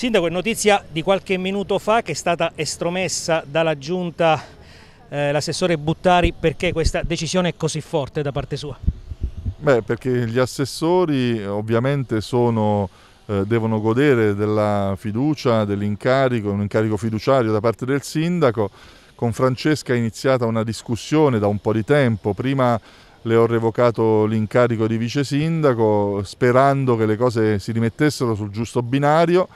Sindaco, è notizia di qualche minuto fa che è stata estromessa dalla Giunta eh, l'assessore Buttari perché questa decisione è così forte da parte sua? Beh, perché gli assessori eh, ovviamente sono, eh, devono godere della fiducia, dell'incarico, un incarico fiduciario da parte del sindaco. Con Francesca è iniziata una discussione da un po' di tempo, prima le ho revocato l'incarico di vice sindaco sperando che le cose si rimettessero sul giusto binario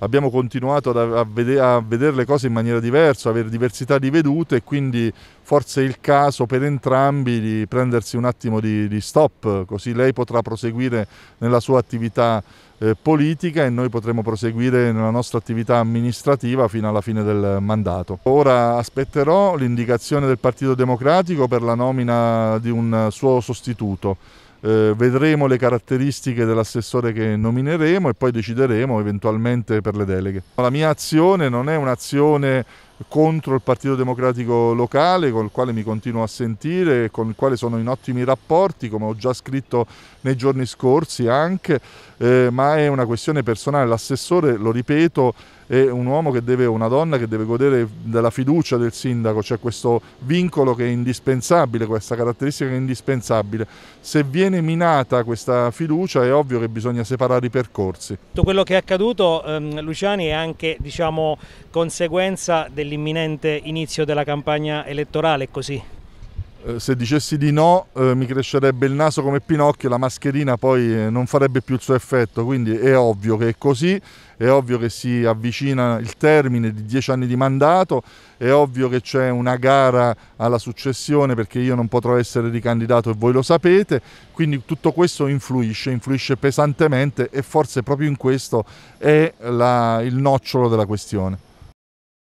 abbiamo continuato a, vedere, a vedere le cose in maniera diversa, avere diversità di vedute e quindi forse è il caso per entrambi di prendersi un attimo di, di stop, così lei potrà proseguire nella sua attività eh, politica e noi potremo proseguire nella nostra attività amministrativa fino alla fine del mandato. Ora aspetterò l'indicazione del Partito Democratico per la nomina di un suo sostituto eh, vedremo le caratteristiche dell'assessore che nomineremo e poi decideremo eventualmente per le deleghe. La mia azione non è un'azione contro il Partito Democratico locale con il quale mi continuo a sentire e con il quale sono in ottimi rapporti, come ho già scritto nei giorni scorsi anche, eh, ma è una questione personale. L'assessore, lo ripeto, e un uomo che deve, una donna che deve godere della fiducia del sindaco, c'è cioè questo vincolo che è indispensabile, questa caratteristica che è indispensabile. Se viene minata questa fiducia è ovvio che bisogna separare i percorsi. Tutto quello che è accaduto, ehm, Luciani, è anche diciamo, conseguenza dell'imminente inizio della campagna elettorale, è così? Eh, se dicessi di no eh, mi crescerebbe il naso come Pinocchio, e la mascherina poi eh, non farebbe più il suo effetto, quindi è ovvio che è così, è ovvio che si avvicina il termine di dieci anni di mandato, è ovvio che c'è una gara alla successione perché io non potrò essere ricandidato e voi lo sapete, quindi tutto questo influisce, influisce pesantemente e forse proprio in questo è la, il nocciolo della questione.